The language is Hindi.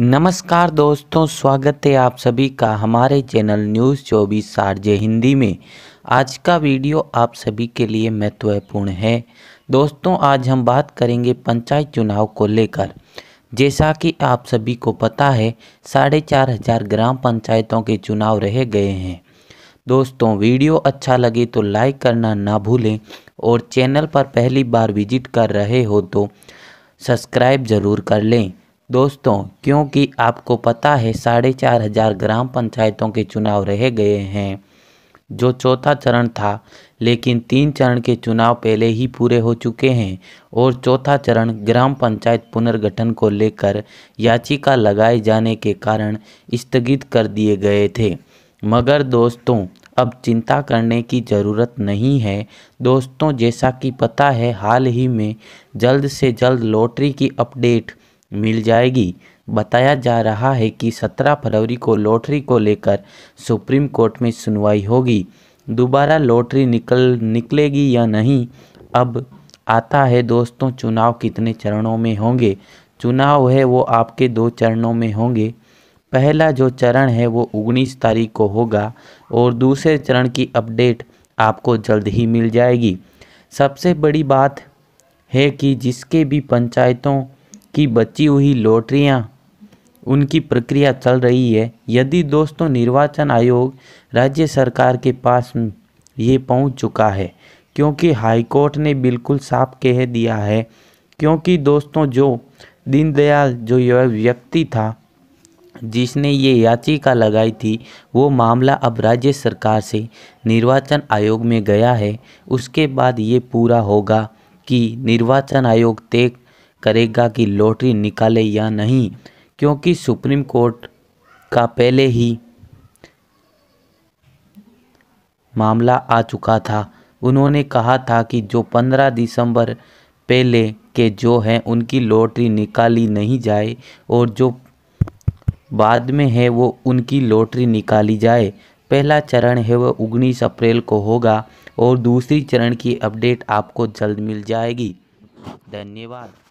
नमस्कार दोस्तों स्वागत है आप सभी का हमारे चैनल न्यूज़ चौबीस सार्जे हिंदी में आज का वीडियो आप सभी के लिए महत्वपूर्ण है दोस्तों आज हम बात करेंगे पंचायत चुनाव को लेकर जैसा कि आप सभी को पता है साढ़े चार हज़ार ग्राम पंचायतों के चुनाव रह गए हैं दोस्तों वीडियो अच्छा लगे तो लाइक करना ना भूलें और चैनल पर पहली बार विजिट कर रहे हो तो सब्सक्राइब ज़रूर कर लें दोस्तों क्योंकि आपको पता है साढ़े चार हजार ग्राम पंचायतों के चुनाव रह गए हैं जो चौथा चरण था लेकिन तीन चरण के चुनाव पहले ही पूरे हो चुके हैं और चौथा चरण ग्राम पंचायत पुनर्गठन को लेकर याचिका लगाए जाने के कारण स्थगित कर दिए गए थे मगर दोस्तों अब चिंता करने की ज़रूरत नहीं है दोस्तों जैसा कि पता है हाल ही में जल्द से जल्द लॉटरी की अपडेट मिल जाएगी बताया जा रहा है कि 17 फरवरी को लॉटरी को लेकर सुप्रीम कोर्ट में सुनवाई होगी दोबारा लॉटरी निकल निकलेगी या नहीं अब आता है दोस्तों चुनाव कितने चरणों में होंगे चुनाव है वो आपके दो चरणों में होंगे पहला जो चरण है वो उन्नीस तारीख को होगा और दूसरे चरण की अपडेट आपको जल्द ही मिल जाएगी सबसे बड़ी बात है कि जिसके भी पंचायतों कि बची हुई लॉटरियाँ उनकी प्रक्रिया चल रही है यदि दोस्तों निर्वाचन आयोग राज्य सरकार के पास ये पहुंच चुका है क्योंकि हाईकोर्ट ने बिल्कुल साफ कह दिया है क्योंकि दोस्तों जो दीनदयाल जो यह व्यक्ति था जिसने ये याचिका लगाई थी वो मामला अब राज्य सरकार से निर्वाचन आयोग में गया है उसके बाद ये पूरा होगा कि निर्वाचन आयोग तय करेगा कि लॉटरी निकाले या नहीं क्योंकि सुप्रीम कोर्ट का पहले ही मामला आ चुका था उन्होंने कहा था कि जो 15 दिसंबर पहले के जो हैं उनकी लॉटरी निकाली नहीं जाए और जो बाद में है वो उनकी लॉटरी निकाली जाए पहला चरण है वह उन्नीस अप्रैल को होगा और दूसरी चरण की अपडेट आपको जल्द मिल जाएगी धन्यवाद